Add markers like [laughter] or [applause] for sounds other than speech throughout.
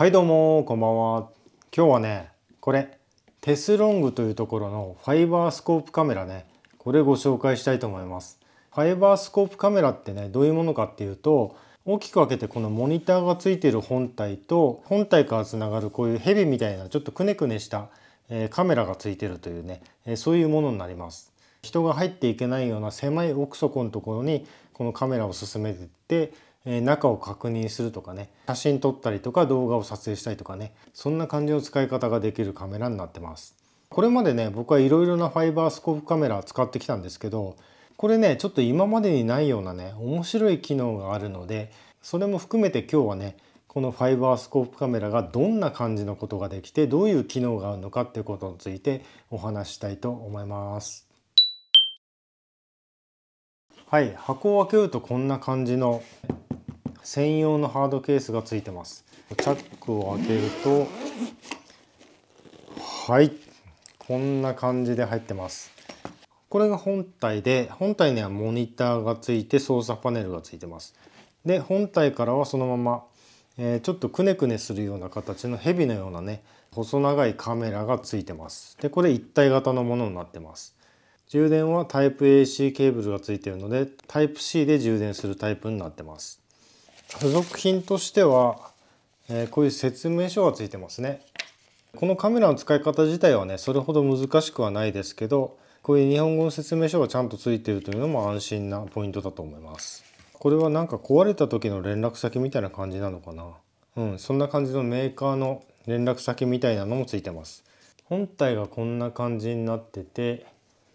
はいどうもこんばんは今日はねこれテスロングというところのファイバースコープカメラねこれご紹介したいと思いますファイバースコープカメラってねどういうものかっていうと大きく分けてこのモニターがついてる本体と本体からつながるこういうヘビみたいなちょっとくねくねしたカメラがついてるというねそういうものになります人が入っていけないような狭い奥底のところにこのカメラを進めてってえ中を確認するとかね写真撮ったりとか動画を撮影したりとかねそんな感じの使い方ができるカメラになってますこれまでね僕はいろいろなファイバースコープカメラ使ってきたんですけどこれねちょっと今までにないようなね面白い機能があるのでそれも含めて今日はねこのファイバースコープカメラがどんな感じのことができてどういう機能があるのかっていうことについてお話したいと思います。はい箱を開けるとこんな感じの専用のハードケースがついてますチャックを開けるとはいこんな感じで入ってますこれが本体で本体にはモニターがついて操作パネルがついてますで本体からはそのまま、えー、ちょっとくねくねするような形のヘビのようなね細長いカメラがついてますでこれ一体型のものになってます充電はタイプ AC ケーブルがついているのでタイプ C で充電するタイプになってます付属品としては、えこういう説明書がついてますねこのカメラの使い方自体はねそれほど難しくはないですけどこういう日本語の説明書がちゃんとついてるというのも安心なポイントだと思いますこれはなんか壊れた時の連絡先みたいな感じなのかなうんそんな感じのメーカーの連絡先みたいなのもついてます本体がこんな感じになってて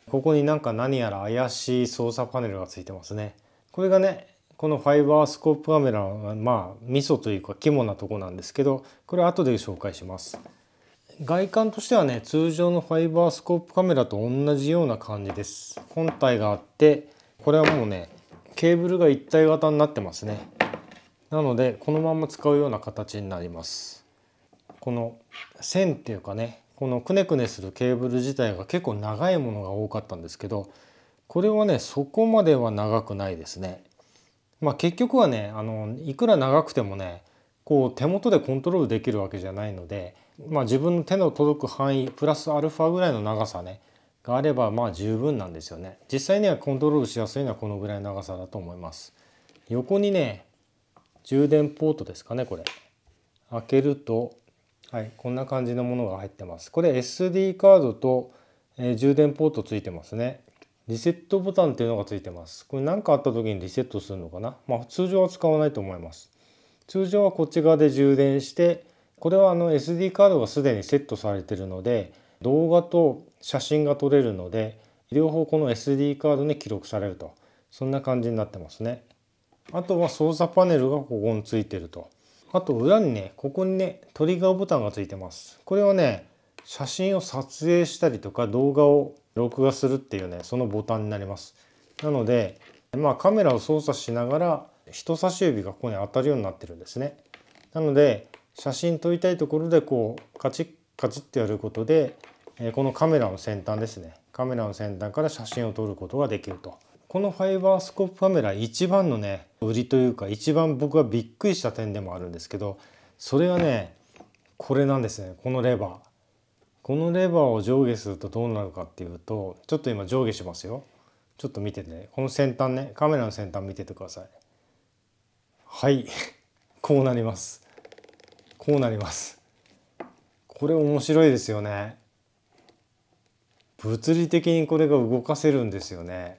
ここになんか何やら怪しい操作パネルがついてますねこれがねこのファイバースコープカメラはまあ味噌というか肝なとこなんですけどこれは後で紹介します外観としてはね通常のファイバースコープカメラと同じような感じです本体があってこれはもうねケーブルが一体型になってますねなのでこのまま使うような形になりますこの線っていうかねこのくねくねするケーブル自体が結構長いものが多かったんですけどこれはねそこまでは長くないですねまあ、結局はねあのいくら長くてもねこう手元でコントロールできるわけじゃないので、まあ、自分の手の届く範囲プラスアルファぐらいの長さねがあればまあ十分なんですよね実際にはコントロールしやすいのはこのぐらいの長さだと思います横にね充電ポートですかねこれ開けるとはいこんな感じのものが入ってますこれ SD カードと、えー、充電ポートついてますねリセットボタンっていうのがついてます。これ何かあった時にリセットするのかなまあ、通常は使わないと思います。通常はこっち側で充電して、これはあの SD カードがすでにセットされてるので、動画と写真が撮れるので、両方この SD カードに記録されると。そんな感じになってますね。あとは操作パネルがここについてると。あと裏にね、ここにね、トリガーボタンがついてます。これはね、写真を撮影したりとか動画を録画するっていうねそのボタンになりますなのでまあカメラを操作しながら人差し指がここに当たるようになってるんですねなので写真撮りたいところでこうカチッカチッとやることでこのカメラの先端ですねカメラの先端から写真を撮ることができるとこのファイバースコープカメラ一番のね売りというか一番僕がびっくりした点でもあるんですけどそれはねこれなんですねこのレバーこのレバーを上下するとどうなるかっていうとちょっと今上下しますよちょっと見てて、ね、この先端ねカメラの先端見ててくださいはい [laughs] こうなりますこうなりますこれ面白いですよね物理的にこれが動かせるんですよね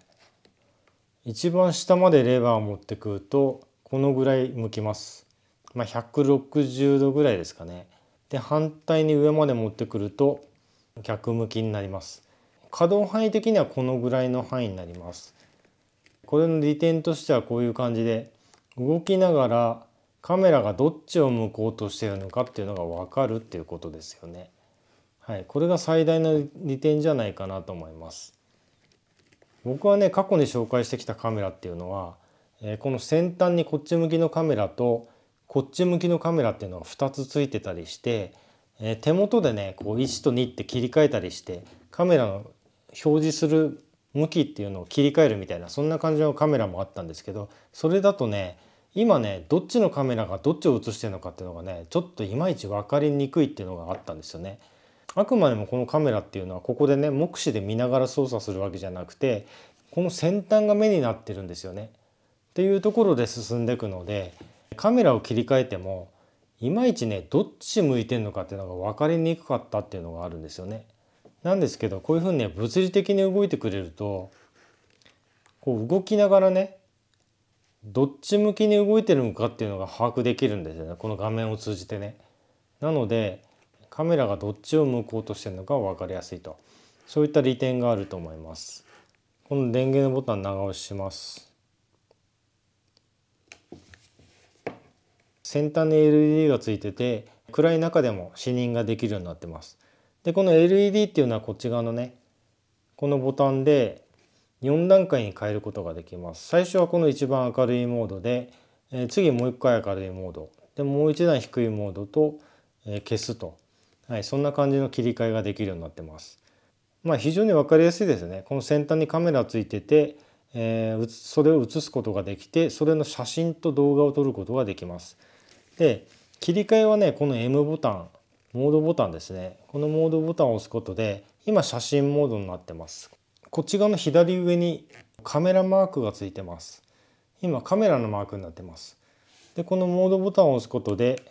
一番下までレバーを持ってくるとこのぐらい向きますまあ、160度ぐらいですかねで反対に上まで持ってくると逆向きになります可動範囲的にはこのぐらいの範囲になりますこれの利点としてはこういう感じで動きながらカメラがどっちを向こうとしてるのかっていうのが分かるっていうことですよねはい、これが最大の利点じゃないかなと思います僕はね過去に紹介してきたカメラっていうのは、えー、この先端にこっち向きのカメラとこっち向きのカメラっていうのが2つついてたりして、えー、手元でねこう1と2って切り替えたりしてカメラの表示する向きっていうのを切り替えるみたいなそんな感じのカメラもあったんですけどそれだとね今ねどっちのカメラがどっちを映してるのかっていうのがねちょっといまいち分かりにくいっていうのがあったんですよね。あくまでもこのカメラっていうのはここでね目視で見ながら操作するわけじゃなくてこの先端が目になってるんですよね。っていうところで進んでいくのでカメラを切り替えてもいまいちねどっち向いてんのかっていうのが分かりにくかったっていうのがあるんですよね。なんですけどこういうふうにね物理的に動いてくれるとこう動きながらねどっち向きに動いてるのかっていうのが把握できるんですよねこの画面を通じてね。なのでカメラがどっちを向こうとしてるのか分かりやすいとそういった利点があると思います。この電源のボタン長押しします。先端に LED がついてて暗い中でも視認ができるようになってます。でこの LED っていうのはこっち側のねこのボタンで4段階に変えることができます。最初はこの一番明るいモードで、えー、次もう一回明るいモードでもう一段低いモードと、えー、消すと、はい、そんな感じの切り替えができるようになってます。まあ、非常に分かりやすいですね。この先端にカメラついてて、えー、それを写すことができてそれの写真と動画を撮ることができます。で切り替えはねこの M ボタンモードボタンですねこのモードボタンを押すことで今写真モードになってますこっち側の左上にカメラマークがついてます今カメラのマークになってますでこのモードボタンを押すことで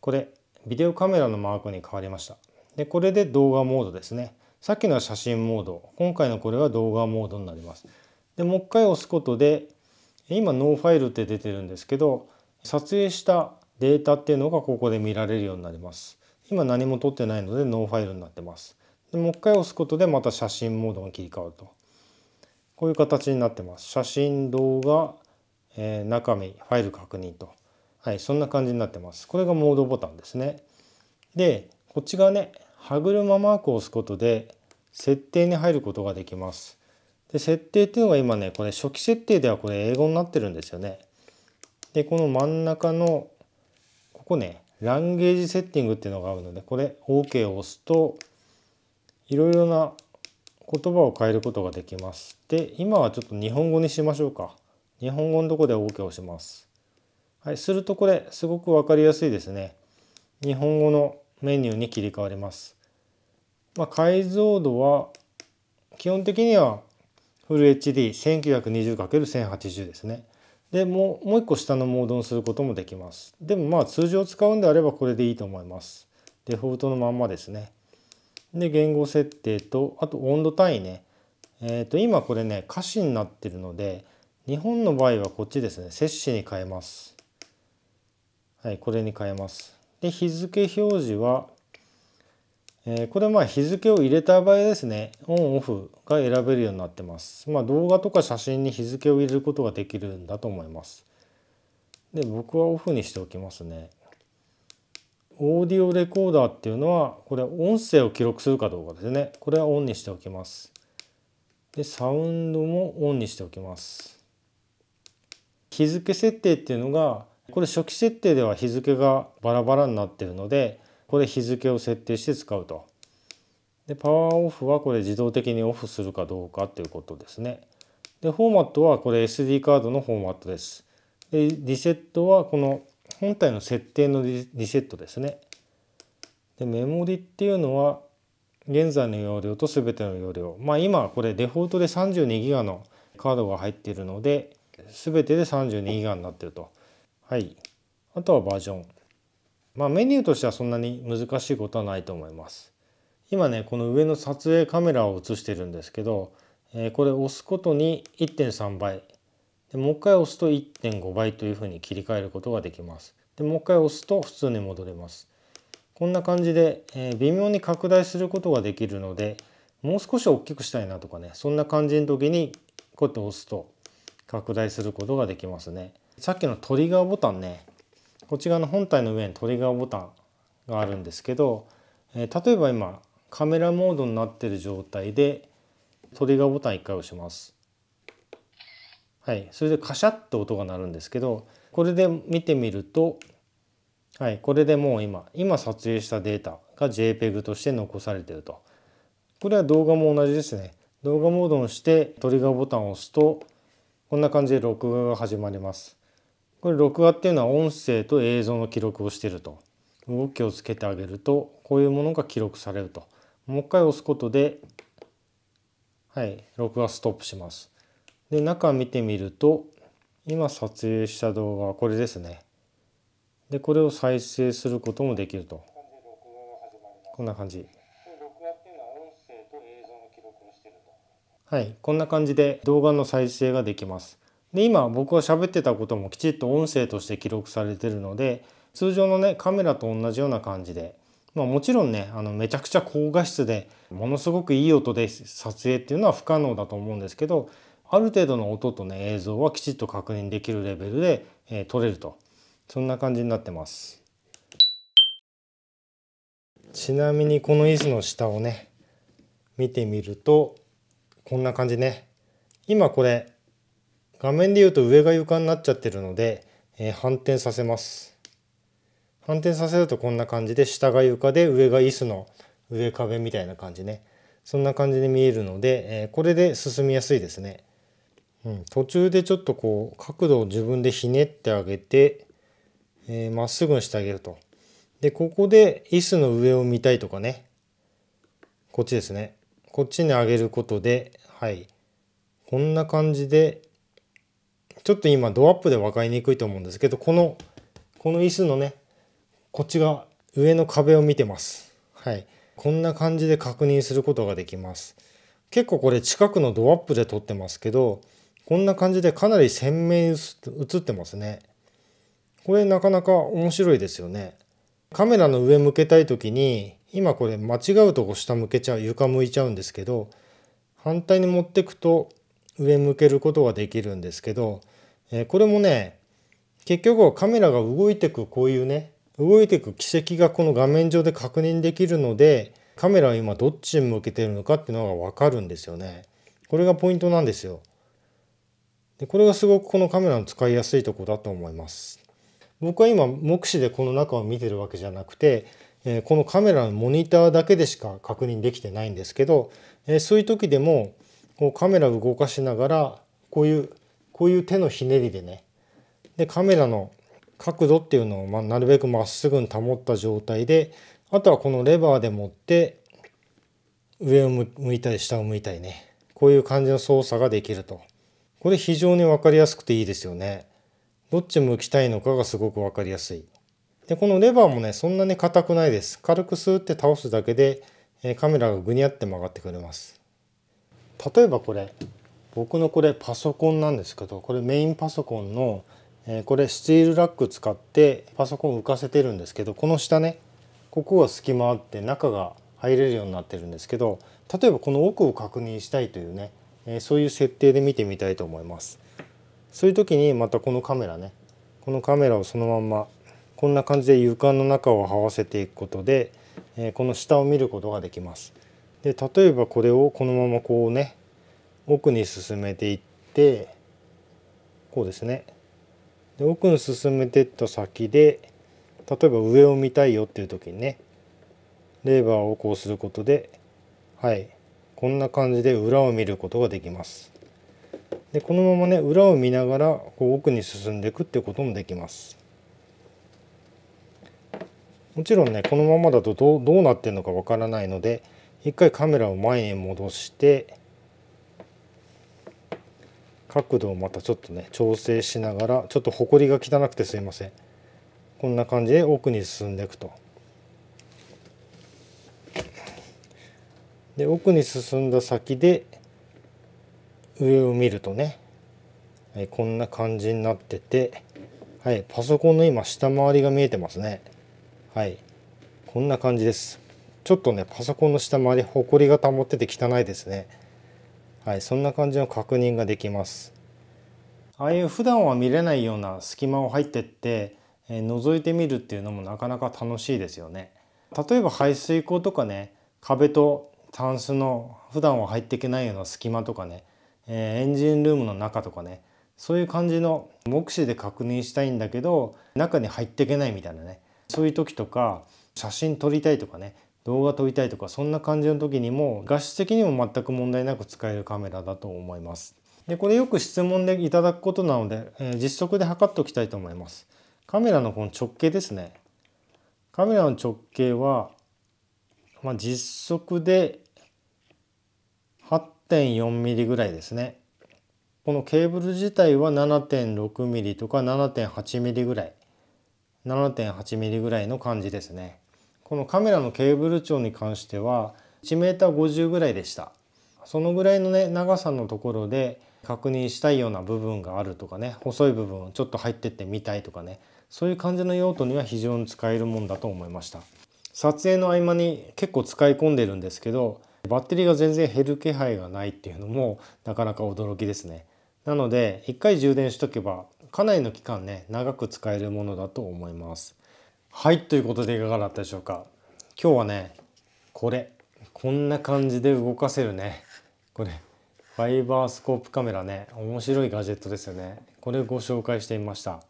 これビデオカメラのマークに変わりましたでこれで動画モードですねさっきのは写真モード今回のこれは動画モードになりますでもう一回押すことで今ノーファイルって出てるんですけど撮影したデータっていうのがここで見られるようになります。今何も撮ってないのでノーファイルになってます。でもう一回押すことでまた写真モードに切り替わると。こういう形になってます。写真、動画、えー、中身、ファイル確認と。はい、そんな感じになってます。これがモードボタンですね。で、こっち側ね、歯車マークを押すことで設定に入ることができます。で、設定っていうのが今ね、これ初期設定ではこれ英語になってるんですよね。で、この真ん中のこねランゲージセッティングっていうのがあるのでこれ OK を押すといろいろな言葉を変えることができます。で今はちょっと日本語にしましょうか。日本語のとこで OK を押します。はい、するとこれすごく分かりやすいですね。日本語のメニューに切り替わります。まあ、解像度は基本的にはフル HD1920×1080 ですね。でもうもう一個下のモードにすることもできます。でもまあ通常使うんであればこれでいいと思います。デフォルトのまんまですね。で言語設定とあと温度単位ね。えっ、ー、と今これね歌詞になってるので日本の場合はこっちですね摂氏に変えます。はいこれに変えます。で日付表示はえこれまあ日付を入れた場合ですねオンオフが選べるようになってます、まあ、動画とか写真に日付を入れることができるんだと思いますで僕はオフにしておきますねオーディオレコーダーっていうのはこれ音声を記録するかどうかですねこれはオンにしておきますでサウンドもオンにしておきます日付設定っていうのがこれ初期設定では日付がバラバラになってるのでここで日付を設定して使うと。でパワーオフはこれ自動的にオフするかどうかということですね。でフォーマットはこれ SD カードのフォーマットです。でリセットはこの本体の設定のリセットですね。でメモリっていうのは現在の容量と全ての容量。まあ今これデフォートで 32GB のカードが入っているので全てで 32GB になってると。はい。あとはバージョン。まあ、メニューとしてはそんなに難しいことはないと思います。今ねこの上の撮影カメラを映してるんですけど、えー、これ押すことに1.3倍でもう一回押すと1.5倍というふうに切り替えることができます。でもう一回押すと普通に戻れます。こんな感じで、えー、微妙に拡大することができるのでもう少し大きくしたいなとかねそんな感じの時にこうやって押すと拡大することができますね。さっきのトリガーボタンねこっち側の本体の上にトリガーボタンがあるんですけど、えー、例えば今カメラモードになってる状態でトリガーボタン1回押します。はい、それでカシャッと音が鳴るんですけどこれで見てみると、はい、これでもう今今撮影したデータが JPEG として残されてるとこれは動画も同じですね動画モードをしてトリガーボタンを押すとこんな感じで録画が始まりますこれ録画っていうのは音声と映像の記録をしてると動きをつけてあげるとこういうものが記録されるともう一回押すことではい録画ストップしますで中見てみると今撮影した動画はこれですねでこれを再生することもできるとこんな感じはいこんな感じで動画の再生ができますで今僕は喋ってたこともきちっと音声として記録されてるので通常のねカメラと同じような感じで、まあ、もちろんねあのめちゃくちゃ高画質でものすごくいい音で撮影っていうのは不可能だと思うんですけどある程度の音とね映像はきちっと確認できるレベルで、えー、撮れるとそんな感じになってますちなみにこの椅子の下をね見てみるとこんな感じね今これ画面で言うと上が床になっちゃってるので、えー、反転させます反転させるとこんな感じで下が床で上が椅子の上壁みたいな感じねそんな感じで見えるので、えー、これで進みやすいですね、うん、途中でちょっとこう角度を自分でひねってあげてま、えー、っすぐにしてあげるとでここで椅子の上を見たいとかねこっちですねこっちに上げることではいこんな感じでちょっと今ドアップで分かりにくいと思うんですけどこのこの椅子のねこっちが上の壁を見てますはいこんな感じで確認することができます結構これ近くのドアップで撮ってますけどこんな感じでかなり鮮明に映ってますねこれなかなか面白いですよねカメラの上向けたい時に今これ間違うとこ下向けちゃう床向いちゃうんですけど反対に持ってくと上向けることができるんですけどえー、これもね結局はカメラが動いてくこういうね動いてく軌跡がこの画面上で確認できるのでカメラは今どっちに向けてるのかっていうのが分かるんですよね。これがポイントなんですよ。でこれがすごくこのカメラの使いやすいとこだと思います。僕は今目視でこの中を見てるわけじゃなくて、えこのカメラのモニターだけでしか確認できてないんですけど、えそういう時でもこうカメラを動かしながらこういうこういう手のひねりでねでカメラの角度っていうのを、まなるべくまっすぐに保った状態であとはこのレバーで持って上を向いたり下を向いたりねこういう感じの操作ができるとこれ非常に分かりやすくていいですよねどっち向きたいのかがすごく分かりやすいでこのレバーもねそんなに硬くないです軽くスーって倒すだけでカメラがぐにゃって曲がってくれます例えばこれ僕のこれパソコンなんですけどこれメインパソコンの、えー、これスチールラック使ってパソコン浮かせてるんですけどこの下ねここが隙間あって中が入れるようになってるんですけど例えばこの奥を確認したいというね、えー、そういう設定で見てみたいと思いますそういう時にまたこのカメラねこのカメラをそのまんまこんな感じで床の中を這わせていくことで、えー、この下を見ることができますで例えばこれをこのままこうね奥に進めていってこうですねで奥に進めていった先で例えば上を見たいよっていう時にねレーバーをこうすることではいこんな感じで裏を見ることができます。でこのままね裏を見ながらこう奥に進んでいくってこともできます。もちろんねこのままだとどうなってるのかわからないので一回カメラを前に戻して角度をまたちょっとね調整しながらちょっとほこりが汚くてすいませんこんな感じで奥に進んでいくとで奥に進んだ先で上を見るとね、はい、こんな感じになってて、はい、パソコンの今下回りが見えてますねはいこんな感じですちょっとねパソコンの下回りほこりが保ってて汚いですねはい、そんな感じの確認ができます。ああいう普段は見れないような隙間を入ってって、えー、覗いてみるっていうのもなかなか楽しいですよね。例えば排水溝とかね壁とタンスの普段は入っていけないような隙間とかね、えー、エンジンルームの中とかねそういう感じの目視で確認したいんだけど中に入っていけないみたいなねそういう時とか写真撮りたいとかね動画撮りたいとかそんな感じの時にも画質的にも全く問題なく使えるカメラだと思います。でこれよく質問でいただくことなので、えー、実測で測っておきたいと思います。カメラのこの直径ですね。カメラの直径は、まあ、実測で 8.4mm ぐらいですね。このケーブル自体は 7.6mm とか 7.8mm ぐらい 7.8mm ぐらいの感じですね。このカメラのケーブル長に関しては 1m50 ぐらいでしたそのぐらいのね長さのところで確認したいような部分があるとかね細い部分ちょっと入ってってみたいとかねそういう感じの用途には非常に使えるもんだと思いました撮影の合間に結構使い込んでるんですけどバッテリーが全然減る気配がないっていうのもなかなか驚きですねなので1回充電しとけばかなりの期間ね長く使えるものだと思いますはいということでいかがだったでしょうか今日はねこれこんな感じで動かせるねこれファイバースコープカメラね面白いガジェットですよねこれご紹介してみました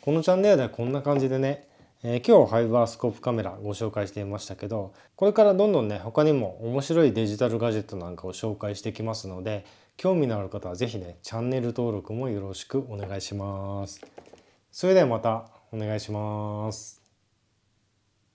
このチャンネルではこんな感じでね、えー、今日ファイバースコープカメラご紹介してみましたけどこれからどんどんね他にも面白いデジタルガジェットなんかを紹介してきますので興味のある方は是非ねチャンネル登録もよろしくお願いしますそれではまたお願いします